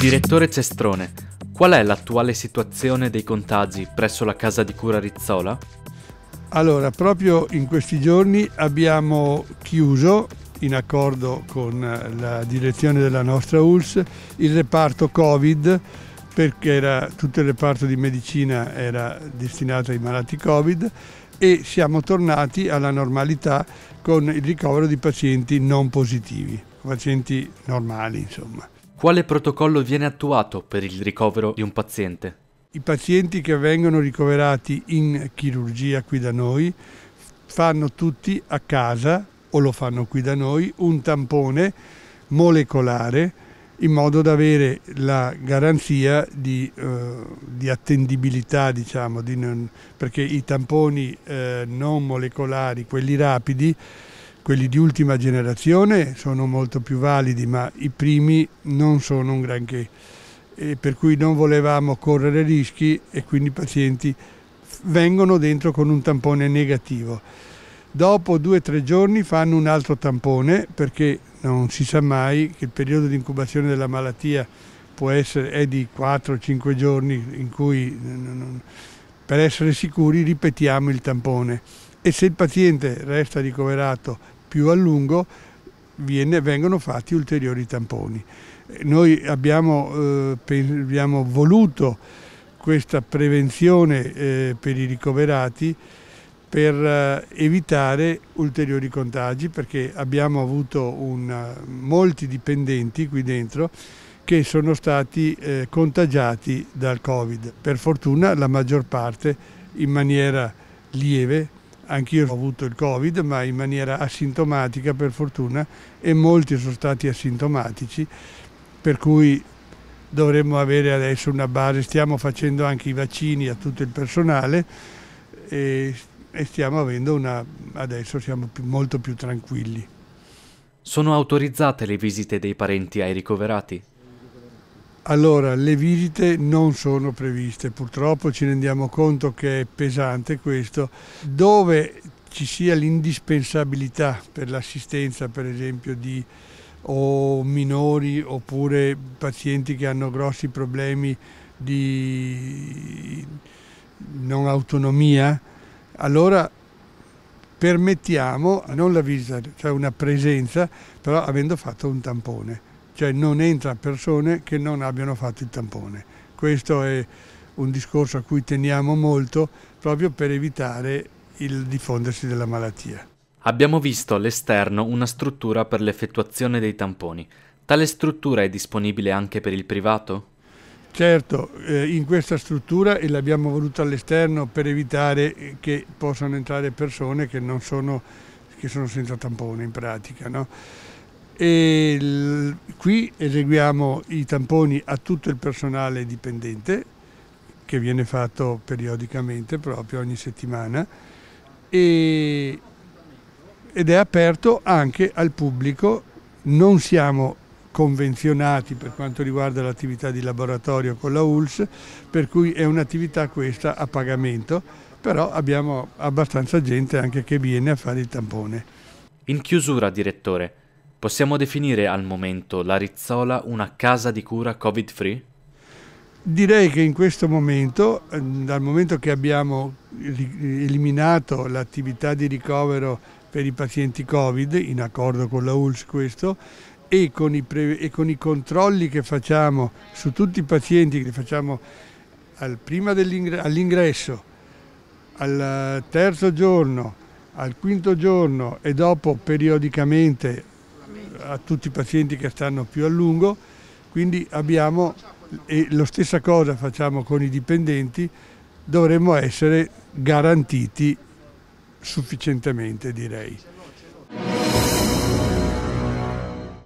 Direttore Cestrone, qual è l'attuale situazione dei contagi presso la casa di cura Rizzola? Allora, proprio in questi giorni abbiamo chiuso, in accordo con la direzione della nostra ULS, il reparto Covid, perché era, tutto il reparto di medicina era destinato ai malati Covid e siamo tornati alla normalità con il ricovero di pazienti non positivi, pazienti normali insomma. Quale protocollo viene attuato per il ricovero di un paziente? I pazienti che vengono ricoverati in chirurgia qui da noi fanno tutti a casa o lo fanno qui da noi un tampone molecolare in modo da avere la garanzia di, eh, di attendibilità, diciamo, di non, perché i tamponi eh, non molecolari, quelli rapidi, quelli di ultima generazione sono molto più validi, ma i primi non sono un granché, per cui non volevamo correre rischi e quindi i pazienti vengono dentro con un tampone negativo. Dopo due o tre giorni fanno un altro tampone perché non si sa mai che il periodo di incubazione della malattia essere, è di 4-5 giorni in cui per essere sicuri ripetiamo il tampone e se il paziente resta ricoverato più a lungo viene, vengono fatti ulteriori tamponi. Noi abbiamo, eh, abbiamo voluto questa prevenzione eh, per i ricoverati per eh, evitare ulteriori contagi perché abbiamo avuto un, molti dipendenti qui dentro che sono stati eh, contagiati dal Covid. Per fortuna la maggior parte in maniera lieve Anch'io ho avuto il Covid, ma in maniera asintomatica per fortuna e molti sono stati asintomatici, per cui dovremmo avere adesso una base, stiamo facendo anche i vaccini a tutto il personale e, e stiamo avendo una, adesso siamo più, molto più tranquilli. Sono autorizzate le visite dei parenti ai ricoverati? Allora, le visite non sono previste, purtroppo ci rendiamo conto che è pesante questo. Dove ci sia l'indispensabilità per l'assistenza, per esempio, di o minori oppure pazienti che hanno grossi problemi di non autonomia, allora permettiamo non la visita, cioè una presenza, però avendo fatto un tampone cioè non entra persone che non abbiano fatto il tampone. Questo è un discorso a cui teniamo molto proprio per evitare il diffondersi della malattia. Abbiamo visto all'esterno una struttura per l'effettuazione dei tamponi. Tale struttura è disponibile anche per il privato? Certo, eh, in questa struttura e l'abbiamo voluta all'esterno per evitare eh, che possano entrare persone che, sono, che sono senza tampone in pratica. No? e qui eseguiamo i tamponi a tutto il personale dipendente che viene fatto periodicamente proprio ogni settimana e, ed è aperto anche al pubblico non siamo convenzionati per quanto riguarda l'attività di laboratorio con la ULS per cui è un'attività questa a pagamento però abbiamo abbastanza gente anche che viene a fare il tampone in chiusura direttore Possiamo definire al momento la Rizzola una casa di cura Covid-free? Direi che in questo momento, ehm, dal momento che abbiamo eliminato l'attività di ricovero per i pazienti Covid, in accordo con la ULS questo, e con, i, e con i controlli che facciamo su tutti i pazienti, che facciamo al, prima all'ingresso, al terzo giorno, al quinto giorno e dopo periodicamente a tutti i pazienti che stanno più a lungo, quindi abbiamo, e lo stessa cosa facciamo con i dipendenti, dovremmo essere garantiti sufficientemente direi.